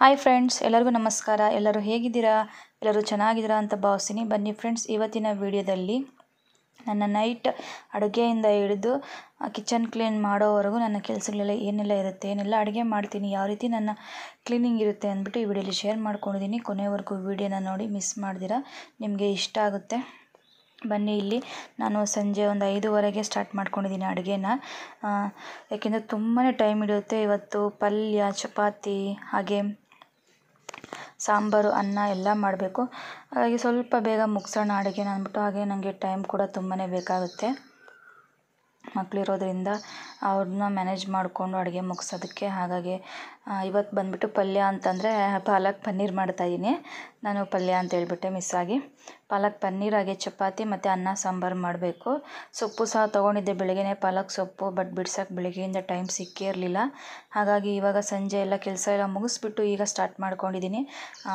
hi friends ಎಲ್ಲರಿಗೂ ನಮಸ್ಕಾರ ಎಲ್ಲರೂ ಹೇಗಿದ್ದೀರಾ ಎಲ್ಲರೂ ಚೆನ್ನಾಗಿದ್ದೀರಾ ಅಂತ ಭಾವಿಸ್ತೀನಿ ಬನ್ನಿ ಫ್ರೆಂಡ್ಸ್ ಇವತ್ತಿನ ವಿಡಿಯೋದಲ್ಲಿ ನನ್ನ ನೈಟ್ ಅಡುಗೆಯಿಂದ ಹಿಡಿದು ಕಿಚನ್ ಕ್ಲೀನ್ ಮಾಡೋವರೆಗೂ ನನ್ನ ಕೆಲಸಗಳೆಲ್ಲ ಏನೆಲ್ಲ ಇರುತ್ತೆ ಏನೆಲ್ಲ ಅಡುಗೆ ಮಾಡ್ತೀನಿ ಯಾವ ರೀತಿ ನನ್ನ ಕ್ಲೀನಿಂಗ್ ಇರುತ್ತೆ ಅಂದ್ಬಿಟ್ಟು ಈ ವಿಡಿಯೋಲಿ ಶೇರ್ ಮಾಡ್ಕೊಂಡಿದ್ದೀನಿ ಕೊನೆವರೆಗೂ ವಿಡಿಯೋನ ನೋಡಿ ಮಿಸ್ ಮಾಡಿದಿರಾ ನಿಮಗೆ ಇಷ್ಟ ಆಗುತ್ತೆ ಬನ್ನಿ ಇಲ್ಲಿ ನಾನು ಸಂಜೆ ಒಂದು ಐದುವರೆಗೆ ಸ್ಟಾರ್ಟ್ ಮಾಡ್ಕೊಂಡಿದ್ದೀನಿ ಅಡುಗೆನ ಯಾಕೆಂದರೆ ತುಂಬಾ ಟೈಮ್ ಹಿಡಿಯುತ್ತೆ ಇವತ್ತು ಪಲ್ಯ ಚಪಾತಿ ಹಾಗೆ ಸಾಂಬಾರು ಅನ್ನ ಎಲ್ಲ ಮಾಡಬೇಕು ಹಾಗಾಗಿ ಸ್ವಲ್ಪ ಬೇಗ ಮುಗಿಸೋಣ ಅಡುಗೆನ ಅಂದ್ಬಿಟ್ಟು ಹಾಗೆ ನನಗೆ ಟೈಮ್ ಕೂಡ ತುಂಬಾ ಬೇಕಾಗುತ್ತೆ ಮಕ್ಕಳಿರೋದ್ರಿಂದ ಅವ್ರನ್ನ ಮ್ಯಾನೇಜ್ ಮಾಡಿಕೊಂಡು ಅಡುಗೆ ಮುಗಿಸೋದಕ್ಕೆ ಹಾಗಾಗಿ ಇವತ್ತು ಬಂದುಬಿಟ್ಟು ಪಲ್ಯ ಅಂತಂದರೆ ಪಾಲಕ್ ಪನ್ನೀರ್ ಮಾಡ್ತಾಯಿದ್ದೀನಿ ನಾನು ಪಲ್ಯ ಅಂತ ಮಿಸ್ ಆಗಿ ಪಾಲಕ್ ಪನ್ನೀರ್ ಹಾಗೆ ಚಪಾತಿ ಮತ್ತು ಅನ್ನ ಸಾಂಬಾರು ಮಾಡಬೇಕು ಸೊಪ್ಪು ಸಹ ತೊಗೊಂಡಿದ್ದೆ ಬೆಳಗ್ಗೆನೇ ಪಾಲಕ್ ಸೊಪ್ಪು ಬಟ್ ಬಿಡ್ಸೋಕೆ ಬೆಳಗ್ಗೆಯಿಂದ ಟೈಮ್ ಸಿಕ್ಕಿರಲಿಲ್ಲ ಹಾಗಾಗಿ ಇವಾಗ ಸಂಜೆ ಎಲ್ಲ ಕೆಲಸ ಎಲ್ಲ ಮುಗಿಸ್ಬಿಟ್ಟು ಈಗ ಸ್ಟಾರ್ಟ್ ಮಾಡ್ಕೊಂಡಿದ್ದೀನಿ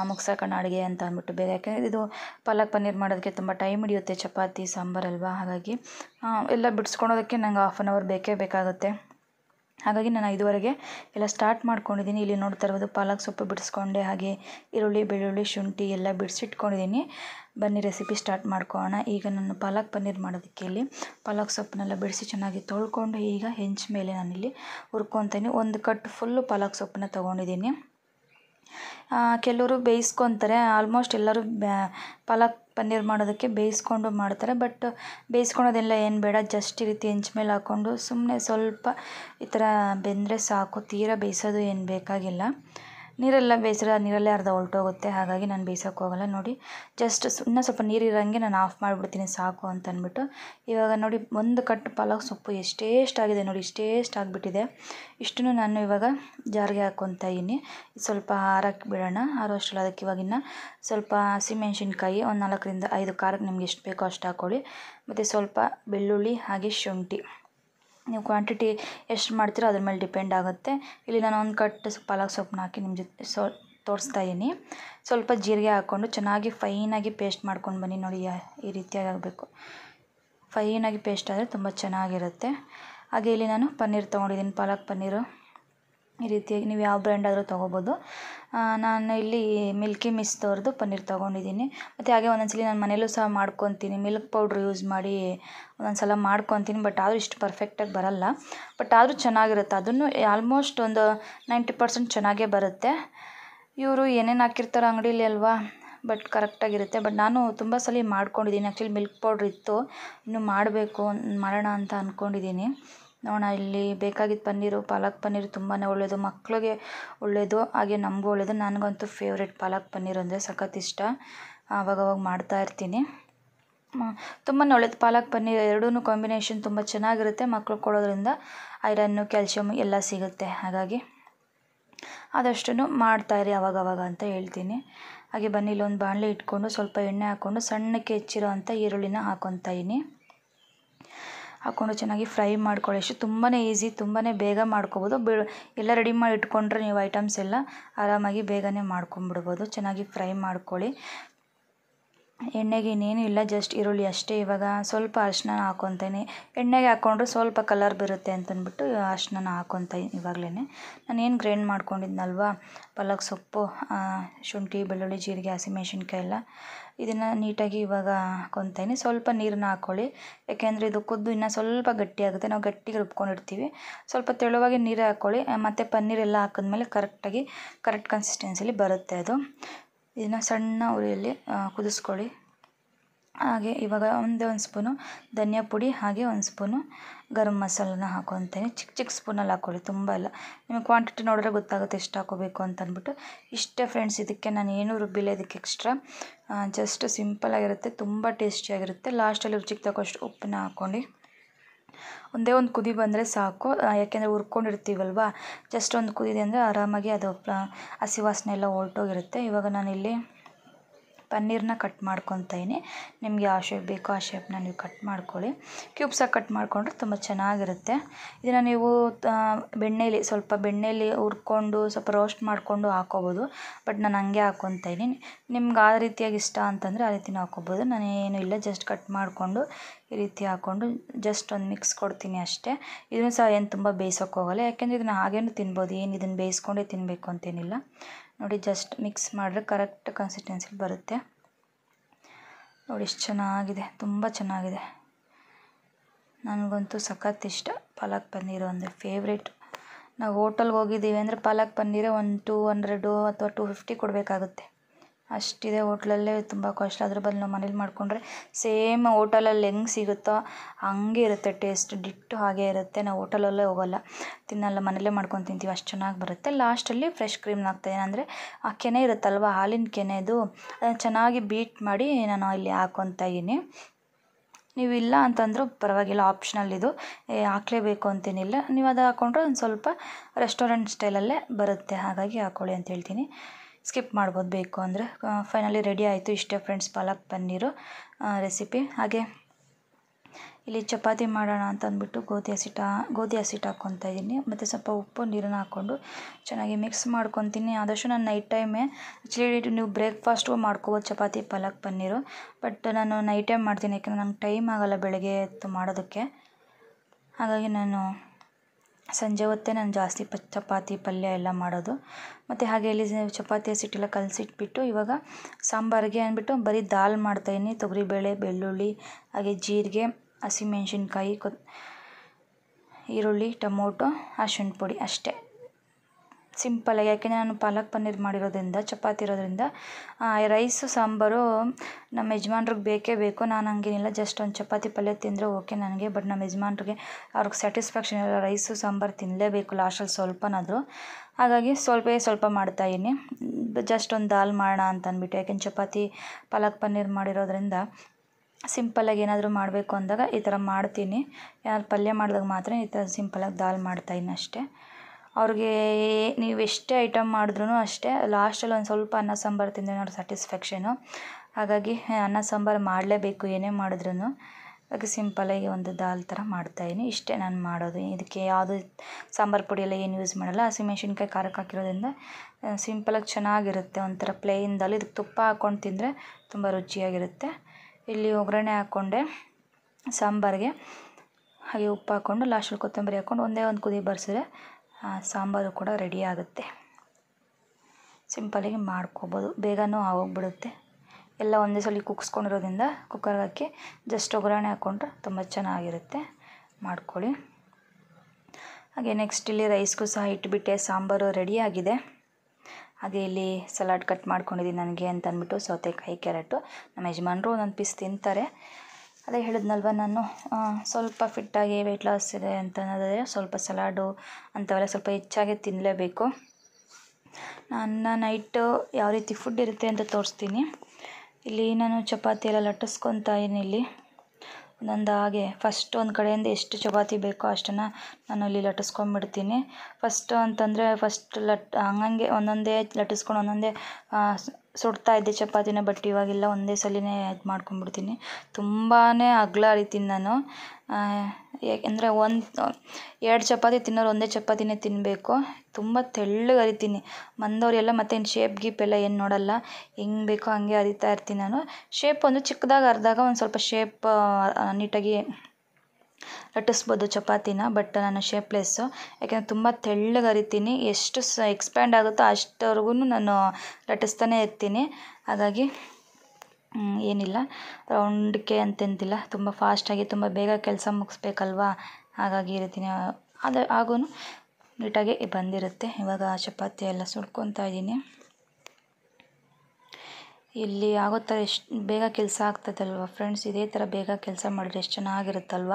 ಮುಗ್ಸೋಣ ಅಡುಗೆ ಅಂತ ಅಂದ್ಬಿಟ್ಟು ಬೇರೆ ಯಾಕೆಂದರೆ ಇದು ಪಾಲಕ್ ಪನ್ನೀರ್ ಮಾಡೋದಕ್ಕೆ ತುಂಬ ಟೈಮ್ ಹಿಡಿಯುತ್ತೆ ಚಪಾತಿ ಸಾಂಬಾರು ಅಲ್ವಾ ಹಾಗಾಗಿ ಎಲ್ಲ ಬಿಡಿಸ್ಕೊಳೋದಕ್ಕೆ ನಂಗೆ ಆಫ್ ಆನ್ ಅವರ್ ಬೇಕೇ ಬೇಕಾಗುತ್ತೆ ಹಾಗಾಗಿ ನಾನು ಇದುವರೆಗೆ ಎಲ್ಲ ಸ್ಟಾರ್ಟ್ ಮಾಡ್ಕೊಂಡಿದ್ದೀನಿ ಇಲ್ಲಿ ನೋಡ್ತಾ ಇರ್ಬೋದು ಪಾಲಕ್ ಸೊಪ್ಪು ಬಿಡಿಸ್ಕೊಂಡೆ ಹಾಗೆ ಈರುಳ್ಳಿ ಬೆಳ್ಳುಳ್ಳಿ ಶುಂಠಿ ಎಲ್ಲ ಬಿಡಿಸಿಟ್ಕೊಂಡಿದ್ದೀನಿ ಬನ್ನಿ ರೆಸಿಪಿ ಸ್ಟಾರ್ಟ್ ಮಾಡ್ಕೊಳ್ಳೋಣ ಈಗ ನಾನು ಪಾಲಕ್ ಪನ್ನೀರ್ ಮಾಡೋದಕ್ಕೆ ಇಲ್ಲಿ ಪಾಲಕ್ ಸೊಪ್ಪನ್ನೆಲ್ಲ ಬಿಡಿಸಿ ಚೆನ್ನಾಗಿ ತೊಳ್ಕೊಂಡು ಈಗ ಹೆಂಚ ಮೇಲೆ ನಾನಿಲ್ಲಿ ಹುರ್ಕೊತೀನಿ ಒಂದು ಕಟ್ ಫುಲ್ಲು ಪಾಲಕ್ ಸೊಪ್ಪನ್ನ ತೊಗೊಂಡಿದ್ದೀನಿ ಕೆಲವರು ಬೇಯಿಸ್ಕೊತಾರೆ ಆಲ್ಮೋಸ್ಟ್ ಎಲ್ಲರೂ ಪಾಲಕ್ ಪನ್ನೀರ್ ಮಾಡೋದಕ್ಕೆ ಬೇಯಿಸ್ಕೊಂಡು ಮಾಡ್ತಾರೆ ಬಟ್ ಬೇಯಿಸ್ಕೊಳೋದೆಲ್ಲ ಏನು ಬೇಡ ಜಸ್ಟ್ ಈ ರೀತಿ ಹೆಂಚು ಮೇಲೆ ಹಾಕ್ಕೊಂಡು ಸುಮ್ಮನೆ ಸ್ವಲ್ಪ ಈ ಥರ ಬೆಂದರೆ ಸಾಕು ತೀರಾ ಬೇಯಿಸೋದು ಏನು ಬೇಕಾಗಿಲ್ಲ ನೀರೆಲ್ಲ ಬೇಯಿಸಿದ್ರೆ ನೀರಲ್ಲೇ ಅರ್ಧ ಹೊಲ್ಟೋಗುತ್ತೆ ಹಾಗಾಗಿ ನಾನು ಬೇಯಿಸೋಕೆ ಹೋಗಲ್ಲ ನೋಡಿ ಜಸ್ಟ್ ಸುಮ್ಮನೆ ಸ್ವಲ್ಪ ನೀರು ನಾನು ಆಫ್ ಮಾಡಿಬಿಡ್ತೀನಿ ಸಾಕು ಅಂತ ಅಂದ್ಬಿಟ್ಟು ಇವಾಗ ನೋಡಿ ಒಂದು ಕಟ್ಟು ಪಾಲಕ್ ಸೊಪ್ಪು ಆಗಿದೆ ನೋಡಿ ಆಗಿಬಿಟ್ಟಿದೆ ಇಷ್ಟನ್ನು ನಾನು ಇವಾಗ ಜಾರಿಗೆ ಹಾಕ್ಕೊತಾ ಇದ್ದೀನಿ ಸ್ವಲ್ಪ ಹಾರಕ್ಕೆ ಬಿಡೋಣ ಹಾರೋ ಅಷ್ಟರಲ್ಲಿ ಅದಕ್ಕೆ ಇವಾಗಿನ್ನ ಸ್ವಲ್ಪ ಹಸಿಮೆಣ್ಸಿನ್ಕಾಯಿ ಒಂದು ನಾಲ್ಕರಿಂದ ಐದು ಖಾರಕ್ಕೆ ನಿಮ್ಗೆ ಎಷ್ಟು ಬೇಕೋ ಅಷ್ಟು ಹಾಕ್ಕೊಳ್ಳಿ ಮತ್ತು ಸ್ವಲ್ಪ ಬೆಳ್ಳುಳ್ಳಿ ಹಾಗೆ ಶುಂಠಿ ನೀವು ಕ್ವಾಂಟಿಟಿ ಎಷ್ಟು ಮಾಡ್ತೀರೋ ಅದ್ರ ಮೇಲೆ ಡಿಪೆಂಡ್ ಆಗುತ್ತೆ ಇಲ್ಲಿ ನಾನು ಒಂದು ಕಟ್ಟು ಪಾಲಕ್ ಸೊಪ್ಪನ್ನ ಹಾಕಿ ನಿಮ್ಮ ಜೊತೆ ಸೊ ತೋರಿಸ್ತಾ ಇದ್ದೀನಿ ಸ್ವಲ್ಪ ಜೀರಿಗೆ ಹಾಕ್ಕೊಂಡು ಚೆನ್ನಾಗಿ ಫೈನಾಗಿ ಪೇಸ್ಟ್ ಮಾಡ್ಕೊಂಡು ಬನ್ನಿ ನೋಡಿ ಈ ರೀತಿಯಾಗಿ ಆಗಬೇಕು ಫೈನಾಗಿ ಪೇಸ್ಟ್ ಆದರೆ ತುಂಬ ಚೆನ್ನಾಗಿರುತ್ತೆ ಹಾಗೆ ಇಲ್ಲಿ ನಾನು ಪನ್ನೀರ್ ತೊಗೊಂಡಿದ್ದೀನಿ ಪಾಲಕ್ ಪನ್ನೀರು ಈ ರೀತಿಯಾಗಿ ನೀವು ಯಾವ ಬ್ರ್ಯಾಂಡ್ ಆದರೂ ತೊಗೋಬೋದು ನಾನು ಇಲ್ಲಿ ಮಿಲ್ಕಿ ಮಿಸ್ದವ್ರದ್ದು ಪನ್ನೀರ್ ತೊಗೊಂಡಿದ್ದೀನಿ ಮತ್ತು ಹಾಗೆ ಒಂದೊಂದ್ಸಲ ನಾನು ಮನೆಯಲ್ಲೂ ಸಹ ಮಾಡ್ಕೊತೀನಿ ಮಿಲ್ಕ್ ಪೌಡ್ರ್ ಯೂಸ್ ಮಾಡಿ ಒಂದೊಂದು ಸಲ ಮಾಡ್ಕೊತೀನಿ ಬಟ್ ಆದರೂ ಇಷ್ಟು ಪರ್ಫೆಕ್ಟಾಗಿ ಬರಲ್ಲ ಬಟ್ ಆದರೂ ಚೆನ್ನಾಗಿರುತ್ತೆ ಅದನ್ನು ಆಲ್ಮೋಸ್ಟ್ ಒಂದು ನೈಂಟಿ ಪರ್ಸೆಂಟ್ ಚೆನ್ನಾಗೇ ಬರುತ್ತೆ ಇವರು ಏನೇನು ಹಾಕಿರ್ತಾರೆ ಅಂಗಡೀಲಿ ಅಲ್ವಾ ಬಟ್ ಕರೆಕ್ಟಾಗಿರುತ್ತೆ ಬಟ್ ನಾನು ತುಂಬ ಸಲ ಮಾಡ್ಕೊಂಡಿದ್ದೀನಿ ಆ್ಯಕ್ಚುಲಿ ಮಿಲ್ಕ್ ಪೌಡ್ರ್ ಇತ್ತು ಇನ್ನೂ ಮಾಡಬೇಕು ಮಾಡೋಣ ಅಂತ ಅಂದ್ಕೊಂಡಿದ್ದೀನಿ ನೋಡೋಣ ಇಲ್ಲಿ ಬೇಕಾಗಿದ್ದ ಪನ್ನೀರು ಪಾಲಕ್ ಪನ್ನೀರು ತುಂಬಾ ಒಳ್ಳೆಯದು ಮಕ್ಕಳಿಗೆ ಒಳ್ಳೆಯದು ಹಾಗೆ ನಮಗೂ ಒಳ್ಳೆಯದು ನನಗಂತೂ ಫೇವ್ರೆಟ್ ಪಾಲಕ್ ಪನ್ನೀರ್ ಅಂದರೆ ಸಖತ್ತು ಇಷ್ಟ ಆವಾಗವಾಗ ಮಾಡ್ತಾ ಇರ್ತೀನಿ ತುಂಬಾ ಒಳ್ಳೆಯದು ಪಾಲಕ್ ಪನ್ನೀರ್ ಎರಡೂ ಕಾಂಬಿನೇಷನ್ ತುಂಬ ಚೆನ್ನಾಗಿರುತ್ತೆ ಮಕ್ಕಳು ಕೊಡೋದ್ರಿಂದ ಐರನ್ನು ಕ್ಯಾಲ್ಶಿಯಮ್ ಎಲ್ಲ ಸಿಗುತ್ತೆ ಹಾಗಾಗಿ ಆದಷ್ಟು ಮಾಡ್ತಾಯಿರಿ ಅವಾಗವಾಗ ಅಂತ ಹೇಳ್ತೀನಿ ಹಾಗೆ ಬನ್ನಿ ಇಲ್ಲೊಂದು ಬಾಣಲೆ ಇಟ್ಕೊಂಡು ಸ್ವಲ್ಪ ಎಣ್ಣೆ ಹಾಕ್ಕೊಂಡು ಸಣ್ಣಕ್ಕೆ ಹೆಚ್ಚಿರೋ ಅಂಥ ಈರುಳ್ಳಿನ ಹಾಕೊತಾ ಹಾಕ್ಕೊಂಡು ಚೆನ್ನಾಗಿ ಫ್ರೈ ಮಾಡ್ಕೊಳ್ಳಿ ಅಷ್ಟು ತುಂಬನೇ ಈಸಿ ತುಂಬಾ ಬೇಗ ಮಾಡ್ಕೊಬೋದು ಬಿ ಎಲ್ಲ ರೆಡಿ ಮಾಡಿ ಇಟ್ಕೊಂಡ್ರೆ ನೀವು ಐಟಮ್ಸ್ ಎಲ್ಲ ಆರಾಮಾಗಿ ಬೇಗನೆ ಮಾಡ್ಕೊಂಬಿಡ್ಬೋದು ಚೆನ್ನಾಗಿ ಫ್ರೈ ಮಾಡ್ಕೊಳ್ಳಿ ಎಣ್ಣೆಗೆ ಇನ್ನೇನು ಇಲ್ಲ ಜಸ್ಟ್ ಈರುಳ್ಳಿ ಅಷ್ಟೇ ಇವಾಗ ಸ್ವಲ್ಪ ಅರ್ಶಿಣನ ಹಾಕೊಂತೀನಿ ಎಣ್ಣೆಗೆ ಹಾಕ್ಕೊಂಡ್ರೆ ಸ್ವಲ್ಪ ಕಲರ್ ಬರುತ್ತೆ ಅಂತಂದ್ಬಿಟ್ಟು ಅರ್ಶಿಣನ ಇವಾಗಲೇ ನಾನು ಏನು ಗ್ರೈಂಡ್ ಮಾಡ್ಕೊಂಡಿದ್ನಲ್ವ ಪಾಲಕ್ ಸೊಪ್ಪು ಶುಂಠಿ ಬೆಳ್ಳುಳ್ಳಿ ಜೀರಿಗೆ ಹಸಿಮೆಣ್ಸಿನ್ಕಾಯಿ ಎಲ್ಲ ಇದನ್ನು ನೀಟಾಗಿ ಇವಾಗ ಹಾಕ್ಕೊತೀನಿ ಸ್ವಲ್ಪ ನೀರನ್ನ ಹಾಕ್ಕೊಳ್ಳಿ ಯಾಕೆಂದರೆ ಇದು ಕುದ್ದು ಇನ್ನೂ ಸ್ವಲ್ಪ ಗಟ್ಟಿಯಾಗುತ್ತೆ ನಾವು ಗಟ್ಟಿಗೆ ರುಬ್ಕೊಂಡಿರ್ತೀವಿ ಸ್ವಲ್ಪ ತೆಳುವಾಗಿ ನೀರು ಹಾಕ್ಕೊಳ್ಳಿ ಮತ್ತು ಪನ್ನೀರೆಲ್ಲ ಹಾಕಿದ್ಮೇಲೆ ಕರೆಕ್ಟಾಗಿ ಕರೆಕ್ಟ್ ಕನ್ಸಿಸ್ಟೆನ್ಸಿಲಿ ಬರುತ್ತೆ ಅದು ಇದನ್ನು ಸಣ್ಣ ಉರಿಯಲ್ಲಿ ಕುದಿಸ್ಕೊಳ್ಳಿ ಹಾಗೆ ಇವಾಗ ಒಂದೇ ಒಂದು ಸ್ಪೂನು ಧನಿಯಾ ಪುಡಿ ಹಾಗೆ ಒಂದು ಸ್ಪೂನು ಗರಂ ಮಸಾಲನ ಹಾಕೊತೀನಿ ಚಿಕ್ಕ ಚಿಕ್ಕ ಸ್ಪೂನಲ್ಲಿ ಹಾಕ್ಕೊಳ್ಳಿ ತುಂಬ ಎಲ್ಲ ನಿಮಗೆ ಕ್ವಾಂಟಿಟಿ ನೋಡಿದ್ರೆ ಗೊತ್ತಾಗುತ್ತೆ ಎಷ್ಟು ಹಾಕೋಬೇಕು ಅಂತ ಇಷ್ಟೇ ಫ್ರೆಂಡ್ಸ್ ಇದಕ್ಕೆ ನಾನು ಏನೂ ರುಬ್ಬಿಲ್ಲ ಇದಕ್ಕೆ ಎಕ್ಸ್ಟ್ರಾ ಜಸ್ಟ್ ಸಿಂಪಲ್ ಆಗಿರುತ್ತೆ ತುಂಬ ಟೇಸ್ಟಿಯಾಗಿರುತ್ತೆ ಲಾಸ್ಟಲ್ಲಿ ರುಚಿಗೆ ತಕ್ಕಷ್ಟು ಉಪ್ಪನ್ನ ಹಾಕ್ಕೊಂಡು ಒಂದೇ ಒಂದು ಕುದಿ ಬಂದರೆ ಸಾಕು ಯಾಕೆಂದರೆ ಹುರ್ಕೊಂಡಿರ್ತೀವಲ್ವ ಜಸ್ಟ್ ಒಂದು ಕುದಿದೆ ಅಂದರೆ ಆರಾಮಾಗಿ ಅದು ಹಸಿ ವಾಸನೆ ಎಲ್ಲ ಹೊರ್ಟೋಗಿರುತ್ತೆ ಇವಾಗ ನಾನಿಲ್ಲಿ ಪನ್ನೀರ್ನ ಕಟ್ ಮಾಡ್ಕೊತಾ ನಿಮಗೆ ಯಾವ ಶೇಪ್ ಬೇಕೋ ಆ ಶೇಪ್ನ ನೀವು ಕಟ್ ಮಾಡ್ಕೊಳ್ಳಿ ಕ್ಯೂಬ್ಸಾಗಿ ಕಟ್ ಮಾಡಿಕೊಂಡ್ರೆ ತುಂಬ ಚೆನ್ನಾಗಿರುತ್ತೆ ಇದನ್ನು ನೀವು ಬೆಣ್ಣೆಯಲ್ಲಿ ಸ್ವಲ್ಪ ಬೆಣ್ಣೆಯಲ್ಲಿ ಹುರ್ಕೊಂಡು ಸ್ವಲ್ಪ ರೋಸ್ಟ್ ಮಾಡಿಕೊಂಡು ಹಾಕ್ಕೊಬೋದು ಬಟ್ ನಾನು ಹಾಗೆ ಹಾಕ್ಕೊತಾ ನಿಮ್ಗೆ ಆ ರೀತಿಯಾಗಿ ಇಷ್ಟ ಅಂತಂದರೆ ಆ ರೀತಿಯೂ ನಾನು ನಾನೇನು ಇಲ್ಲ ಜಸ್ಟ್ ಕಟ್ ಮಾಡಿಕೊಂಡು ಈ ರೀತಿ ಹಾಕ್ಕೊಂಡು ಜಸ್ಟ್ ಒಂದು ಮಿಕ್ಸ್ ಕೊಡ್ತೀನಿ ಅಷ್ಟೇ ಇದನ್ನು ಸಹ ಏನು ತುಂಬ ಬೇಯಿಸೋಕ್ಕೋಗಲ್ಲ ಯಾಕೆಂದರೆ ಇದನ್ನು ಹಾಗೇನೂ ತಿನ್ಬೋದು ಏನು ಇದನ್ನು ಬೇಯಿಸ್ಕೊಂಡೇ ತಿನ್ನಬೇಕು ಅಂತೇನಿಲ್ಲ ನೋಡಿ ಜಸ್ಟ್ ಮಿಕ್ಸ್ ಮಾಡಿದ್ರೆ ಕರೆಕ್ಟ್ ಕನ್ಸಿಸ್ಟೆನ್ಸಿಲಿ ಬರುತ್ತೆ ನೋಡಿ ಎಷ್ಟು ಚೆನ್ನಾಗಿದೆ ತುಂಬ ಚೆನ್ನಾಗಿದೆ ನನಗಂತೂ ಸಖತ್ ಇಷ್ಟ ಪಾಲಕ್ ಪನ್ನೀರು ಅಂದರೆ ಫೇವ್ರೇಟ್ ನಾವು ಹೋಟೆಲ್ಗೆ ಹೋಗಿದ್ದೀವಿ ಅಂದರೆ ಪಾಲಕ್ ಪನ್ನೀರೇ ಒಂದು ಟೂ ಹಂಡ್ರೆಡು ಅಥವಾ ಟೂ ಫಿಫ್ಟಿ ಕೊಡಬೇಕಾಗುತ್ತೆ ಅಷ್ಟಿದೆ ಓಟ್ಲಲ್ಲೇ ತುಂಬ ಕಾಸ್ಟ್ ಅದ್ರ ಬದಲು ನಾವು ಮನೇಲಿ ಮಾಡಿಕೊಂಡ್ರೆ ಸೇಮ್ ಓಟಲಲ್ಲಿ ಹೆಂಗ್ ಸಿಗುತ್ತೋ ಹಂಗೆ ಇರುತ್ತೆ ಟೇಸ್ಟ್ ಡಿಟ್ಟು ಹಾಗೆ ಇರುತ್ತೆ ನಾವು ಓಟಲಲ್ಲೇ ಹೋಗಲ್ಲ ತಿನ್ನಲ್ಲ ಮನೇಲೇ ಮಾಡ್ಕೊಂಡು ತಿಂತೀವಿ ಅಷ್ಟು ಚೆನ್ನಾಗಿ ಬರುತ್ತೆ ಲಾಸ್ಟಲ್ಲಿ ಫ್ರೆಶ್ ಕ್ರೀಮ್ ಹಾಕ್ತಾ ಏನಂದರೆ ಆ ಕೆನೆ ಇರುತ್ತಲ್ವ ಹಾಲಿನ ಕೆನೆದು ಅದನ್ನು ಚೆನ್ನಾಗಿ ಬೀಟ್ ಮಾಡಿ ನಾನು ಇಲ್ಲಿ ಹಾಕೊತಾ ಇದ್ದೀನಿ ನೀವು ಇಲ್ಲ ಅಂತಂದರೂ ಪರವಾಗಿಲ್ಲ ಆಪ್ಷನಲ್ ಇದು ಹಾಕಲೇಬೇಕು ಅಂತೇನಿಲ್ಲ ನೀವು ಅದು ಹಾಕೊಂಡ್ರೆ ಒಂದು ಸ್ವಲ್ಪ ರೆಸ್ಟೋರೆಂಟ್ ಸ್ಟೈಲಲ್ಲೇ ಬರುತ್ತೆ ಹಾಗಾಗಿ ಹಾಕೊಳ್ಳಿ ಅಂತ ಹೇಳ್ತೀನಿ ಸ್ಕಿಪ್ ಮಾಡ್ಬೋದು ಬೇಕು ಅಂದರೆ ಫೈನಲಿ ರೆಡಿ ಆಯಿತು ಇಷ್ಟೇ ಫ್ರೆಂಡ್ಸ್ ಪಾಲಕ್ ಪನ್ನೀರು ರೆಸಿಪಿ ಹಾಗೆ ಇಲ್ಲಿ ಚಪಾತಿ ಮಾಡೋಣ ಅಂತ ಅಂದ್ಬಿಟ್ಟು ಗೋಧಿ ಹಸಿಟ್ಟು ಗೋಧಿ ಹಸಿಟ್ಟು ಹಾಕ್ಕೊತಾ ಇದ್ದೀನಿ ಮತ್ತು ಸ್ವಲ್ಪ ಉಪ್ಪು ನೀರನ್ನು ಹಾಕ್ಕೊಂಡು ಚೆನ್ನಾಗಿ ಮಿಕ್ಸ್ ಮಾಡ್ಕೊತೀನಿ ಆದಷ್ಟು ನಾನು ನೈಟ್ ಟೈಮೇ ಆ್ಯಕ್ಚುಲಿ ನೀವು ಬ್ರೇಕ್ಫಾಸ್ಟು ಮಾಡ್ಕೋಬೋದು ಚಪಾತಿ ಪಾಲಕ್ ಪನ್ನೀರು ಬಟ್ ನಾನು ನೈಟ್ ಟೈಮ್ ಮಾಡ್ತೀನಿ ಯಾಕೆಂದರೆ ನಂಗೆ ಟೈಮ್ ಆಗೋಲ್ಲ ಬೆಳಗ್ಗೆ ಎತ್ತು ಮಾಡೋದಕ್ಕೆ ಹಾಗಾಗಿ ನಾನು ಸಂಜೆ ಹೊತ್ತೇ ನಾನು ಜಾಸ್ತಿ ಪ ಚಪಾತಿ ಪಲ್ಯ ಎಲ್ಲ ಮಾಡೋದು ಮತ್ತು ಹಾಗೆ ಇಲ್ಲಿ ಚಪಾತಿ ಹಸಿಟ್ಟೆಲ್ಲ ಕಲಸಿಟ್ಬಿಟ್ಟು ಇವಾಗ ಸಾಂಬಾರಿಗೆ ಅಂದ್ಬಿಟ್ಟು ಬರೀ ದಾಲ್ ಮಾಡ್ತಾಯಿದ್ದೀನಿ ತೊಗರಿಬೇಳೆ ಬೆಳ್ಳುಳ್ಳಿ ಹಾಗೆ ಜೀರಿಗೆ ಹಸಿಮೆಣ್ಸಿನ್ಕಾಯಿ ಕೊ ಈರುಳ್ಳಿ ಟೊಮೊಟೊ ಅರ್ಶಿಣ ಪುಡಿ ಅಷ್ಟೇ ಸಿಂಪಲ್ಲಾಗಿ ಯಾಕೆಂದರೆ ನಾನು ಪಾಲಕ್ ಪನ್ನೀರ್ ಮಾಡಿರೋದ್ರಿಂದ ಚಪಾತಿ ಇರೋದರಿಂದ ರೈಸು ಸಾಂಬಾರು ನಮ್ಮ ಯಜಮಾನ್ರಿಗೆ ಬೇಕೇ ಬೇಕು ನಾನು ಹಂಗೇನಿಲ್ಲ ಜಸ್ಟ್ ಒಂದು ಚಪಾತಿ ಪಲ್ಯ ತಿಂದರೆ ಓಕೆ ನನಗೆ ಬಟ್ ನಮ್ಮ ಯಜಮಾನ್ರಿಗೆ ಅವ್ರಿಗೆ ಸ್ಯಾಟಿಸ್ಫ್ಯಾಕ್ಷನ್ ಇರಲ್ಲ ರೈಸು ಸಾಂಬಾರು ತಿನ್ನಲೇಬೇಕು ಲಾಸ್ಟಲ್ಲಿ ಸ್ವಲ್ಪನಾದರೂ ಹಾಗಾಗಿ ಸ್ವಲ್ಪ ಸ್ವಲ್ಪ ಮಾಡ್ತಾಯಿದ್ದೀನಿ ಜಸ್ಟ್ ಒಂದು ದಾಲ್ ಮಾಡೋಣ ಅಂತ ಅಂದ್ಬಿಟ್ಟು ಯಾಕೆಂದ್ರೆ ಚಪಾತಿ ಪಾಲಕ್ ಪನ್ನೀರ್ ಮಾಡಿರೋದರಿಂದ ಸಿಂಪಲ್ಲಾಗಿ ಏನಾದರೂ ಮಾಡಬೇಕು ಅಂದಾಗ ಈ ಥರ ಮಾಡ್ತೀನಿ ಏನಾದ್ರು ಪಲ್ಯ ಮಾಡಿದಾಗ ಮಾತ್ರ ಈ ಥರ ಸಿಂಪಲ್ಲಾಗಿ ದಾಲ್ ಮಾಡ್ತಾಯಿದ್ದೀನಿ ಅಷ್ಟೇ ಅವ್ರಿಗೆ ನೀವು ಎಷ್ಟೇ ಐಟಮ್ ಮಾಡಿದ್ರೂ ಅಷ್ಟೇ ಲಾಸ್ಟಲ್ಲಿ ಒಂದು ಸ್ವಲ್ಪ ಅನ್ನ ಸಾಂಬಾರು ತಿಂದರೆ ಅವ್ರ ಸ್ಯಾಟಿಸ್ಫ್ಯಾಕ್ಷನು ಹಾಗಾಗಿ ಅನ್ನ ಸಾಂಬಾರು ಮಾಡಲೇಬೇಕು ಏನೇ ಮಾಡಿದ್ರೂ ಹಾಗೆ ಸಿಂಪಲಾಗಿ ಒಂದು ದಾಲ್ ಥರ ಮಾಡ್ತಾಯಿದ್ದೀನಿ ಇಷ್ಟೇ ನಾನು ಮಾಡೋದು ಇದಕ್ಕೆ ಯಾವುದು ಸಾಂಬಾರು ಪುಡಿ ಎಲ್ಲ ಏನು ಯೂಸ್ ಮಾಡಲ್ಲ ಹಸಿಮೆಣ್ಸಿನ್ಕಾಯಿ ಖಾರಕ್ಕೆ ಹಾಕಿರೋದ್ರಿಂದ ಸಿಂಪಲಾಗಿ ಚೆನ್ನಾಗಿರುತ್ತೆ ಒಂಥರ ಪ್ಲೇನ್ ದಾಲ್ ಇದಕ್ಕೆ ತುಪ್ಪ ಹಾಕ್ಕೊಂಡು ತಿಂದರೆ ತುಂಬ ರುಚಿಯಾಗಿರುತ್ತೆ ಇಲ್ಲಿ ಒಗ್ಗರಣೆ ಹಾಕ್ಕೊಂಡೆ ಸಾಂಬಾರಿಗೆ ಹಾಗೆ ಉಪ್ಪು ಹಾಕ್ಕೊಂಡು ಲಾಸ್ಟಲ್ಲಿ ಕೊತ್ತಂಬರಿ ಹಾಕ್ಕೊಂಡು ಒಂದೇ ಒಂದು ಕುದಿ ಬರ್ಸಿದ್ರೆ ಸಾಂಬಾರು ಕೂಡ ರೆಡಿ ಆಗುತ್ತೆ ಸಿಂಪಲ್ಲಾಗಿ ಮಾಡ್ಕೊಬೋದು ಬೇಗನೂ ಆಗೋಗ್ಬಿಡುತ್ತೆ ಎಲ್ಲ ಒಂದೇ ಸಲ ಕುಕ್ಸ್ಕೊಂಡಿರೋದ್ರಿಂದ ಕುಕ್ಕರ್ಗೆ ಹಾಕಿ ಜಸ್ಟ್ ಒಗ್ಗರಣೆ ಹಾಕ್ಕೊಂಡ್ರೆ ತುಂಬ ಚೆನ್ನಾಗಿರುತ್ತೆ ಮಾಡ್ಕೊಳ್ಳಿ ಹಾಗೆ ನೆಕ್ಸ್ಟ್ ಇಲ್ಲಿ ರೈಸ್ಗೂ ಸಹ ಇಟ್ಬಿಟ್ಟೆ ಸಾಂಬಾರು ರೆಡಿಯಾಗಿದೆ ಹಾಗೆ ಇಲ್ಲಿ ಸಲಾಡ್ ಕಟ್ ಮಾಡ್ಕೊಂಡಿದ್ದೀನಿ ನನಗೆ ಅಂತ ಅಂದ್ಬಿಟ್ಟು ಸೌತೆಕಾಯಿ ಕ್ಯಾರೆಟು ನಮ್ಮ ಯಜಮಾನರು ಒಂದೊಂದು ಪೀಸ್ ತಿಂತಾರೆ ಅದೇ ಹೇಳಿದ್ನಲ್ವ ನಾನು ಸ್ವಲ್ಪ ಫಿಟ್ಟಾಗಿ ವೆಯ್ಟ್ ಲಾಸ್ ಇದೆ ಅಂತ ಅನ್ನೋದಾದರೆ ಸ್ವಲ್ಪ ಸಲಾಡು ಅಂಥವೆಲ್ಲ ಸ್ವಲ್ಪ ಹೆಚ್ಚಾಗಿ ತಿನ್ನಲೇಬೇಕು ನಾನು ನೈಟು ಯಾವ ರೀತಿ ಫುಡ್ ಇರುತ್ತೆ ಅಂತ ತೋರಿಸ್ತೀನಿ ಇಲ್ಲಿ ನಾನು ಚಪಾತಿ ಎಲ್ಲ ಲಟ್ಟಿಸ್ಕೊತಾ ಇಲ್ಲಿ ಒಂದೊಂದು ಹಾಗೆ ಫಸ್ಟ್ ಒಂದು ಕಡೆಯಿಂದ ಎಷ್ಟು ಚಪಾತಿ ಬೇಕೋ ಅಷ್ಟನ್ನು ನಾನು ಇಲ್ಲಿ ಲಟ್ಟಿಸ್ಕೊಂಡ್ಬಿಡ್ತೀನಿ ಫಸ್ಟು ಅಂತಂದರೆ ಫಸ್ಟ್ ಲಟ್ ಹಂಗಂಗೆ ಒಂದೊಂದೇ ಲಟ್ಟಿಸ್ಕೊಂಡು ಒಂದೊಂದೇ ಸುಡ್ತಾ ಇದ್ದೆ ಚಪಾತಿನ ಬಟ್ ಇವಾಗೆಲ್ಲ ಒಂದೇ ಸಲನೇ ಇದು ಮಾಡ್ಕೊಂಡ್ಬಿಡ್ತೀನಿ ತುಂಬಾ ಅಗಲ ಅರಿತೀನಿ ನಾನು ಏಕೆಂದರೆ ಒಂದು ಎರಡು ಚಪಾತಿ ತಿನ್ನೋರು ಒಂದೇ ಚಪಾತಿನೇ ತಿನ್ನಬೇಕು ತುಂಬ ತೆಳ್ಳಗೆ ಅರಿತೀನಿ ಬಂದವರೆಲ್ಲ ಮತ್ತೆ ಇನ್ನು ಶೇಪ್ ಗೀಪ್ ಎಲ್ಲ ಏನು ನೋಡಲ್ಲ ಹೆಂಗೆ ಬೇಕೋ ಹಾಗೆ ಅರಿತಾ ಇರ್ತೀನಿ ನಾನು ಶೇಪ್ ಒಂದು ಚಿಕ್ಕದಾಗಿ ಅರ್ದಾಗ ಒಂದು ಸ್ವಲ್ಪ ಶೇಪ್ ನೀಟಾಗಿ ಲಟ್ಟಿಸ್ಬೋದು ಚಪಾತಿನ ಬಟ್ ನಾನು ಶೇಪ್ಲೆಸ್ಸು ಯಾಕೆಂದರೆ ತುಂಬ ತೆಳ್ಳಗೆ ಅರಿತೀನಿ ಎಷ್ಟು ಸ ಎಕ್ಸ್ಪ್ಯಾಂಡ್ ಆಗುತ್ತೋ ಅಷ್ಟವರ್ಗೂ ನಾನು ಲಟ್ಟಿಸ್ತಾನೆ ಇರ್ತೀನಿ ಹಾಗಾಗಿ ಏನಿಲ್ಲ ರೌಂಡ್ಗೆ ಅಂತಂತಿಲ್ಲ ತುಂಬ ಫಾಸ್ಟಾಗಿ ತುಂಬ ಬೇಗ ಕೆಲಸ ಮುಗಿಸ್ಬೇಕಲ್ವಾ ಹಾಗಾಗಿ ಇರ್ತೀನಿ ಅದು ಆಗೂ ನೀಟಾಗಿ ಬಂದಿರುತ್ತೆ ಇವಾಗ ಚಪಾತಿ ಎಲ್ಲ ಸುಡ್ಕೊತಾ ಇದ್ದೀನಿ ಇಲ್ಲಿ ಆಗೋ ಥರ ಎಷ್ಟು ಬೇಗ ಕೆಲಸ ಆಗ್ತದಲ್ವ ಫ್ರೆಂಡ್ಸ್ ಇದೇ ಥರ ಬೇಗ ಕೆಲಸ ಮಾಡಿದ್ರೆ ಎಷ್ಟು ಚೆನ್ನಾಗಿರುತ್ತಲ್ವ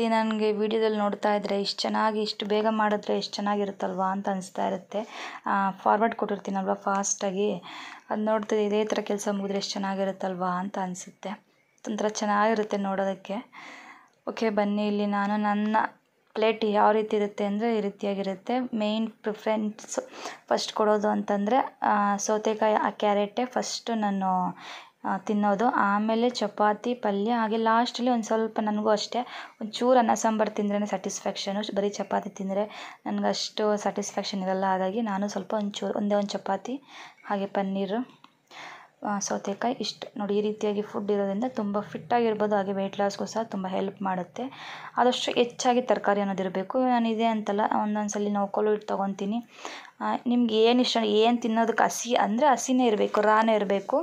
ಈ ನನಗೆ ವಿಡಿಯೋದಲ್ಲಿ ನೋಡ್ತಾ ಇದ್ದರೆ ಇಷ್ಟು ಚೆನ್ನಾಗಿ ಇಷ್ಟು ಬೇಗ ಮಾಡಿದ್ರೆ ಎಷ್ಟು ಚೆನ್ನಾಗಿರುತ್ತಲ್ವಾ ಅಂತ ಅನಿಸ್ತಾ ಇರುತ್ತೆ ಫಾರ್ವರ್ಡ್ ಕೊಟ್ಟಿರ್ತೀನಲ್ವ ಫಾಸ್ಟಾಗಿ ಅದು ನೋಡ್ತಿದ್ದೆ ಇದೇ ಥರ ಕೆಲಸ ಮುಗಿದ್ರೆ ಎಷ್ಟು ಚೆನ್ನಾಗಿರುತ್ತಲ್ವಾ ಅಂತ ಅನಿಸುತ್ತೆ ಒಂಥರ ಚೆನ್ನಾಗಿರುತ್ತೆ ನೋಡೋದಕ್ಕೆ ಓಕೆ ಬನ್ನಿ ಇಲ್ಲಿ ನಾನು ನನ್ನ ಪ್ಲೇಟ್ ಯಾವ ರೀತಿ ಇರುತ್ತೆ ಅಂದರೆ ಈ ರೀತಿಯಾಗಿರುತ್ತೆ ಮೇಯ್ನ್ ಪ್ರಿಫ್ರೆನ್ಸ್ ಫಸ್ಟ್ ಕೊಡೋದು ಅಂತಂದರೆ ಸೌತೆಕಾಯಿ ಆ ಕ್ಯಾರೆಟೇ ಫಸ್ಟು ನಾನು ತಿನ್ನೋದು ಆಮೇಲೆ ಚಪಾತಿ ಪಲ್ಯ ಹಾಗೆ ಲಾಸ್ಟಲ್ಲಿ ಒಂದು ಸ್ವಲ್ಪ ನನಗೂ ಅಷ್ಟೇ ಒಂಚೂರು ಅನ್ನ ಸಾಂಬಾರು ತಿಂದ್ರೇ ಸ್ಯಾಟಿಸ್ಫ್ಯಾಕ್ಷನು ಬರೀ ಚಪಾತಿ ತಿಂದರೆ ನನಗಷ್ಟು ಸ್ಯಾಟಿಸ್ಫ್ಯಾಕ್ಷನ್ ಇರೋಲ್ಲ ಹಾಗಾಗಿ ನಾನು ಸ್ವಲ್ಪ ಒಂಚೂರು ಒಂದೇ ಒಂದು ಚಪಾತಿ ಹಾಗೆ ಪನ್ನೀರು ಸೌತೆಕಾಯಿ ಇಷ್ಟು ನೋಡಿ ಈ ರೀತಿಯಾಗಿ ಫುಡ್ ಇರೋದ್ರಿಂದ ತುಂಬ ಫಿಟ್ಟಾಗಿರ್ಬೋದು ಹಾಗೆ ವೆಯ್ಟ್ ಲಾಸ್ಗೂ ಸಹ ತುಂಬ ಹೆಲ್ಪ್ ಮಾಡುತ್ತೆ ಆದಷ್ಟು ಹೆಚ್ಚಾಗಿ ತರಕಾರಿ ಅನ್ನೋದು ಇರಬೇಕು ನಾನು ಇದೇ ಅಂತಲ್ಲ ಒಂದೊಂದು ಸಲ ನಾವು ಹಿಟ್ಟು ತೊಗೊತೀನಿ ನಿಮ್ಗೆ ಏನು ಇಷ್ಟ ಏನು ತಿನ್ನೋದಕ್ಕೆ ಹಸಿ ಅಂದರೆ ಹಸಿನೇ ಇರಬೇಕು ರಾನೇ ಇರಬೇಕು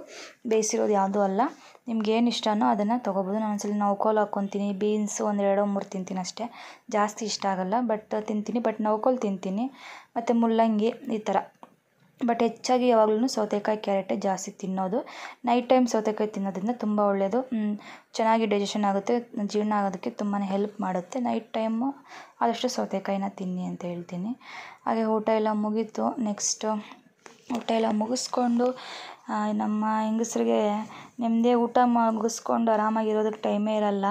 ಬೇಯಿಸಿರೋದು ಯಾವುದೂ ಅಲ್ಲ ನಿಮ್ಗೆ ಏನು ಇಷ್ಟನೋ ಅದನ್ನು ತೊಗೋಬೋದು ನಾನು ಒಂದ್ಸಲ ಕೋಲು ಹಾಕ್ಕೊತೀನಿ ಬೀನ್ಸ್ ಒಂದು ಮೂರು ತಿಂತೀನಿ ಅಷ್ಟೇ ಜಾಸ್ತಿ ಇಷ್ಟ ಆಗಲ್ಲ ಬಟ್ ತಿಂತೀನಿ ಬಟ್ ನೌಕೋಲು ತಿಂತೀನಿ ಮತ್ತು ಮುಲ್ಲಂಗಿ ಈ ಥರ ಬಟ್ ಹೆಚ್ಚಾಗಿ ಯಾವಾಗ್ಲೂ ಸೌತೆಕಾಯಿ ಕ್ಯಾರೆಟೇ ಜಾಸ್ತಿ ತಿನ್ನೋದು ನೈಟ್ ಟೈಮ್ ಸೌತೆಕಾಯಿ ತಿನ್ನೋದ್ರಿಂದ ತುಂಬ ಒಳ್ಳೆಯದು ಚೆನ್ನಾಗಿ ಡೈಜೆಷನ್ ಆಗುತ್ತೆ ಜೀರ್ಣ ಆಗೋದಕ್ಕೆ ತುಂಬಾ ಹೆಲ್ಪ್ ಮಾಡುತ್ತೆ ನೈಟ್ ಟೈಮು ಆದಷ್ಟು ಸೌತೆಕಾಯಿನ ತಿನ್ನಿ ಅಂತ ಹೇಳ್ತೀನಿ ಹಾಗೆ ಊಟ ಎಲ್ಲ ಮುಗೀತು ನೆಕ್ಸ್ಟು ಊಟ ಎಲ್ಲ ಮುಗಿಸ್ಕೊಂಡು ನಮ್ಮ ಹೆಂಗಸರಿಗೆ ನೆಮ್ಮದಿ ಊಟ ಮುಗಿಸ್ಕೊಂಡು ಆರಾಮಾಗಿರೋದಕ್ಕೆ ಟೈಮೇ ಇರಲ್ಲ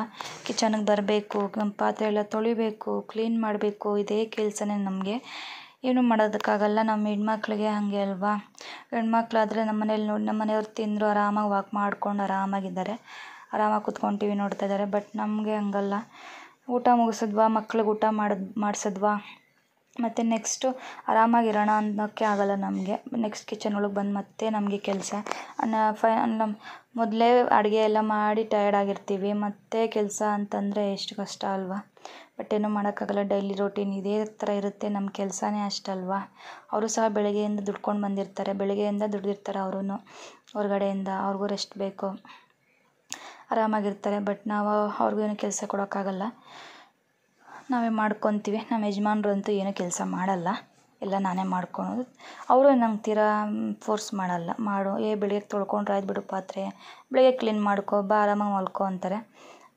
ಕಿಚನಿಗೆ ಬರಬೇಕು ಪಾತ್ರೆ ಎಲ್ಲ ತೊಳಿಬೇಕು ಕ್ಲೀನ್ ಮಾಡಬೇಕು ಇದೇ ಕೆಲಸನೇ ನಮಗೆ ಏನು ಮಾಡೋದಕ್ಕಾಗಲ್ಲ ನಮ್ಮ ಹೆಣ್ಮಕ್ಳಿಗೆ ಹಾಗೆ ಅಲ್ವಾ ಹೆಣ್ಮಕ್ಳಾದರೆ ನಮ್ಮ ಮನೇಲಿ ನೋಡಿ ನಮ್ಮ ಮನೆಯವ್ರು ತಿಂದರು ಆರಾಮಾಗಿ ವಾಕ್ ಮಾಡ್ಕೊಂಡು ಆರಾಮಾಗಿದ್ದಾರೆ ಆರಾಮಾಗಿ ಕೂತ್ಕೊಂಡು ಟಿವಿ ನೋಡ್ತಾ ಇದ್ದಾರೆ ಬಟ್ ನಮಗೆ ಹಾಗಲ್ಲ ಊಟ ಮುಗಿಸಿದ್ವಾ ಮಕ್ಳಿಗೆ ಊಟ ಮಾಡಿದ್ ಮಾಡಿಸಿದ್ವಾ ಮತ್ತು ನೆಕ್ಸ್ಟು ಆರಾಮಾಗಿರೋಣ ಅನ್ನೋಕ್ಕೆ ಆಗೋಲ್ಲ ನಮಗೆ ನೆಕ್ಸ್ಟ್ ಕಿಚನ್ ಒಳಗೆ ಬಂದು ಮತ್ತೆ ನಮಗೆ ಕೆಲಸ ನಮ್ಮ ಮೊದಲೇ ಅಡುಗೆ ಎಲ್ಲ ಮಾಡಿ ಟಯರ್ಡ್ ಆಗಿರ್ತೀವಿ ಮತ್ತೆ ಕೆಲಸ ಅಂತಂದರೆ ಎಷ್ಟು ಕಷ್ಟ ಅಲ್ವಾ ಬಟ್ ಏನೂ ಮಾಡೋಕ್ಕಾಗಲ್ಲ ಡೈಲಿ ರೂಟೀನ್ ಇದೇ ಥರ ಇರುತ್ತೆ ನಮ್ಮ ಕೆಲಸನೇ ಅಷ್ಟಲ್ವಾ ಅವರು ಸಹ ಬೆಳಗ್ಗೆಯಿಂದ ದುಡ್ಕೊಂಡು ಬಂದಿರ್ತಾರೆ ಬೆಳಗ್ಗೆಯಿಂದ ದುಡ್ದಿರ್ತಾರೆ ಅವರೂ ಹೊರಗಡೆಯಿಂದ ಅವ್ರಿಗೂ ರೆಸ್ಟ್ ಬೇಕು ಆರಾಮಾಗಿರ್ತಾರೆ ಬಟ್ ನಾವು ಅವ್ರಿಗೇನು ಕೆಲಸ ಕೊಡೋಕ್ಕಾಗಲ್ಲ ನಾವೇ ಮಾಡ್ಕೊತೀವಿ ನಮ್ಮ ಯಜಮಾನ್ರಂತೂ ಏನೂ ಕೆಲಸ ಮಾಡಲ್ಲ ಎಲ್ಲ ನಾನೇ ಮಾಡ್ಕೊಳೋದು ಅವರು ನಂಗೆ ತೀರಾ ಫೋರ್ಸ್ ಮಾಡಲ್ಲ ಮಾಡು ಏ ಬೆಳಗ್ಗೆ ತೊಳ್ಕೊಂಡ್ರೆ ಆಯ್ತು ಬಿಡು ಪಾತ್ರೆ ಬೆಳಿಗ್ಗೆ ಕ್ಲೀನ್ ಮಾಡ್ಕೋ ಬಾ ಆರಾಮಾಗಿ ಮಲ್ಕೋ ಅಂತಾರೆ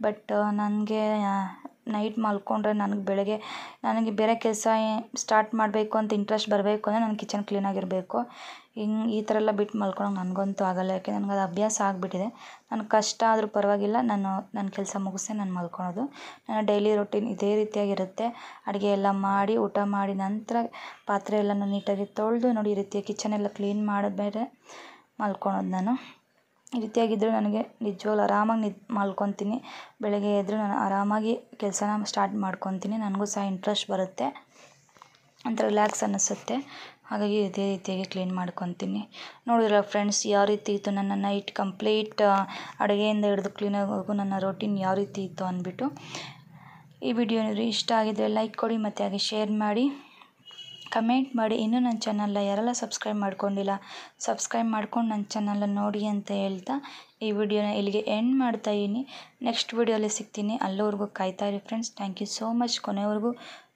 ಬಟ್ ನನಗೆ ನೈಟ್ ಮಲ್ಕೊಂಡ್ರೆ ನನಗೆ ಬೆಳಗ್ಗೆ ನನಗೆ ಬೇರೆ ಕೆಲಸ ಸ್ಟಾರ್ಟ್ ಮಾಡಬೇಕು ಅಂತ ಇಂಟ್ರೆಸ್ಟ್ ಬರಬೇಕು ಅಂದರೆ ನನ್ನ ಕಿಚನ್ ಕ್ಲೀನಾಗಿರಬೇಕು ಹಿಂಗೆ ಈ ಥರ ಎಲ್ಲ ಬಿಟ್ಟು ಮಲ್ಕೊಳಂಗೆ ನನಗಂತೂ ಆಗಲ್ಲ ಯಾಕೆ ನನಗೆ ಅದು ಅಭ್ಯಾಸ ಆಗಿಬಿಟ್ಟಿದೆ ನನ್ನ ಕಷ್ಟ ಆದರೂ ಪರವಾಗಿಲ್ಲ ನಾನು ನನ್ನ ಕೆಲಸ ಮುಗಿಸೇ ನಾನು ಮಲ್ಕೊಳೋದು ನನ್ನ ಡೈಲಿ ರೊಟೀನ್ ಇದೇ ರೀತಿಯಾಗಿರುತ್ತೆ ಅಡುಗೆ ಎಲ್ಲ ಮಾಡಿ ಊಟ ಮಾಡಿ ನಂತರ ಪಾತ್ರೆ ಎಲ್ಲ ನೀಟಾಗಿ ತೊಳೆದು ನೋಡಿ ಈ ರೀತಿ ಕಿಚನ್ ಎಲ್ಲ ಕ್ಲೀನ್ ಮಾಡಿದ್ಮೇಲೆ ಮಲ್ಕೊಳೋದು ನಾನು ಈ ರೀತಿಯಾಗಿದ್ದರೆ ನನಗೆ ನಿಜವಾಗ್ಲೂ ಆರಾಮಾಗಿ ನಿದ್ ಮಲ್ಕೊತೀನಿ ಬೆಳಗ್ಗೆ ಎದ್ದರೆ ನಾನು ಆರಾಮಾಗಿ ಕೆಲಸನ ಸ್ಟಾರ್ಟ್ ಮಾಡ್ಕೊತೀನಿ ನನಗೂ ಸಹ ಇಂಟ್ರೆಸ್ಟ್ ಬರುತ್ತೆ ಒಂಥರ ರಿಲ್ಯಾಕ್ಸ್ ಅನ್ನಿಸುತ್ತೆ ಹಾಗಾಗಿ ಇದೇ ರೀತಿಯಾಗಿ ಕ್ಲೀನ್ ಮಾಡ್ಕೊತೀನಿ ನೋಡಿದ್ರೆ ಫ್ರೆಂಡ್ಸ್ ಯಾವ ರೀತಿ ಇತ್ತು ನನ್ನ ನೈಟ್ ಕಂಪ್ಲೀಟ್ ಅಡುಗೆಯಿಂದ ಹಿಡಿದು ಕ್ಲೀನಾಗೋವರೆಗೂ ನನ್ನ ರೊಟೀನ್ ಯಾವ ರೀತಿ ಇತ್ತು ಅಂದ್ಬಿಟ್ಟು ಈ ವಿಡಿಯೋ ಇಷ್ಟ ಆಗಿದ್ದರೆ ಲೈಕ್ ಕೊಡಿ ಮತ್ತು ಹಾಗೆ ಶೇರ್ ಮಾಡಿ ಕಮೆಂಟ್ ಮಾಡಿ ಇನ್ನೂ ನನ್ನ ಚಾನಲ್ನ ಯಾರೆಲ್ಲ ಸಬ್ಸ್ಕ್ರೈಬ್ ಮಾಡ್ಕೊಂಡಿಲ್ಲ ಸಬ್ಸ್ಕ್ರೈಬ್ ಮಾಡ್ಕೊಂಡು ನನ್ನ ಚಾನಲ್ನ ನೋಡಿ ಅಂತ ಹೇಳ್ತಾ ಈ ವಿಡಿಯೋನ ಇಲ್ಲಿಗೆ ಎಂಡ್ ಮಾಡ್ತಾ ಇದೀನಿ ನೆಕ್ಸ್ಟ್ ವೀಡಿಯೋಲಿ ಸಿಗ್ತೀನಿ ಅಲ್ಲೋವರೆಗೂ ಕಾಯ್ತಾ ಇರಿ friends thank you so much ಕೊನೆವರೆಗೂ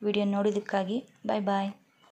ವಿಡಿಯೋ ನೋಡಿದ್ದಕ್ಕಾಗಿ ಬಾಯ್ ಬಾಯ್